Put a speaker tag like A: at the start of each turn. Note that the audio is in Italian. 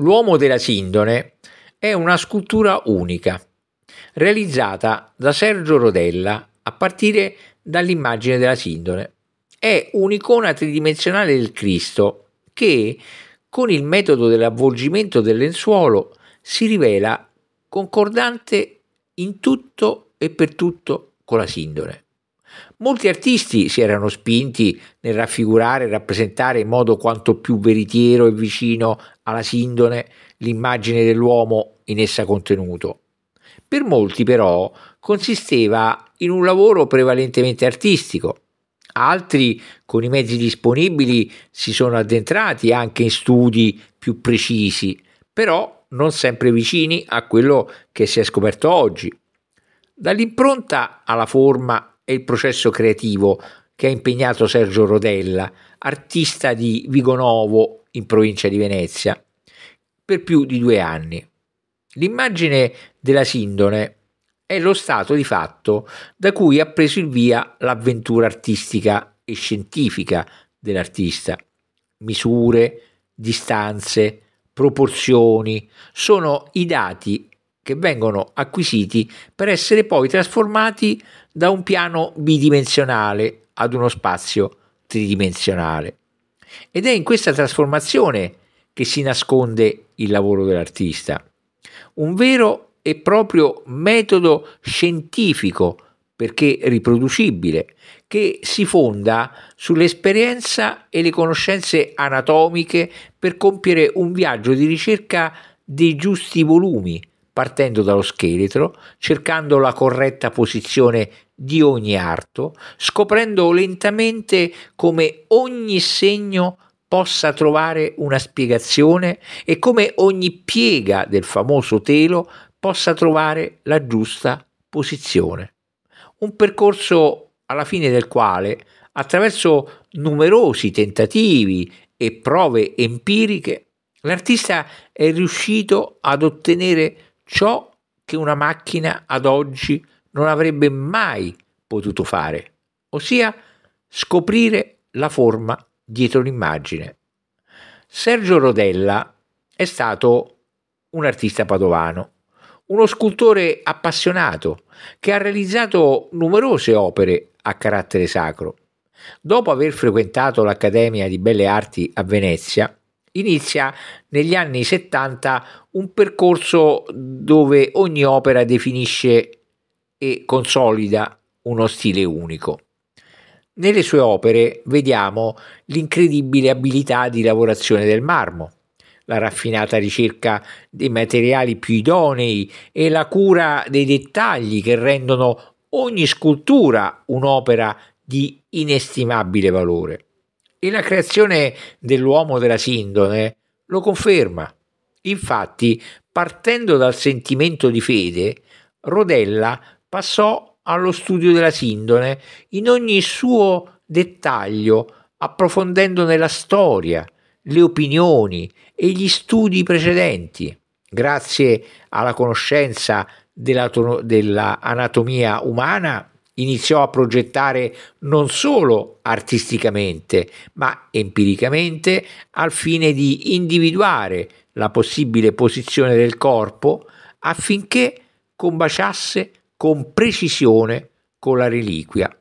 A: L'uomo della Sindone è una scultura unica, realizzata da Sergio Rodella a partire dall'immagine della Sindone. È un'icona tridimensionale del Cristo che, con il metodo dell'avvolgimento del lenzuolo, si rivela concordante in tutto e per tutto con la Sindone. Molti artisti si erano spinti nel raffigurare e rappresentare in modo quanto più veritiero e vicino alla sindone l'immagine dell'uomo in essa contenuto. Per molti però consisteva in un lavoro prevalentemente artistico. Altri, con i mezzi disponibili, si sono addentrati anche in studi più precisi, però non sempre vicini a quello che si è scoperto oggi. Dall'impronta alla forma e il processo creativo che ha impegnato Sergio Rodella, artista di Vigonovo in provincia di Venezia, per più di due anni. L'immagine della Sindone è lo stato di fatto da cui ha preso il via l'avventura artistica e scientifica dell'artista. Misure, distanze, proporzioni sono i dati che vengono acquisiti per essere poi trasformati da un piano bidimensionale ad uno spazio tridimensionale. Ed è in questa trasformazione che si nasconde il lavoro dell'artista, un vero e proprio metodo scientifico perché riproducibile, che si fonda sull'esperienza e le conoscenze anatomiche per compiere un viaggio di ricerca dei giusti volumi partendo dallo scheletro, cercando la corretta posizione di ogni arto, scoprendo lentamente come ogni segno possa trovare una spiegazione e come ogni piega del famoso telo possa trovare la giusta posizione. Un percorso alla fine del quale, attraverso numerosi tentativi e prove empiriche, l'artista è riuscito ad ottenere ciò che una macchina ad oggi non avrebbe mai potuto fare, ossia scoprire la forma dietro l'immagine. Sergio Rodella è stato un artista padovano, uno scultore appassionato che ha realizzato numerose opere a carattere sacro. Dopo aver frequentato l'Accademia di Belle Arti a Venezia, Inizia negli anni 70 un percorso dove ogni opera definisce e consolida uno stile unico. Nelle sue opere vediamo l'incredibile abilità di lavorazione del marmo, la raffinata ricerca dei materiali più idonei e la cura dei dettagli che rendono ogni scultura un'opera di inestimabile valore. E la creazione dell'uomo della sindone lo conferma. Infatti, partendo dal sentimento di fede, Rodella passò allo studio della sindone in ogni suo dettaglio, approfondendo nella storia, le opinioni e gli studi precedenti. Grazie alla conoscenza dell'anatomia umana, iniziò a progettare non solo artisticamente, ma empiricamente al fine di individuare la possibile posizione del corpo affinché combaciasse con precisione con la reliquia.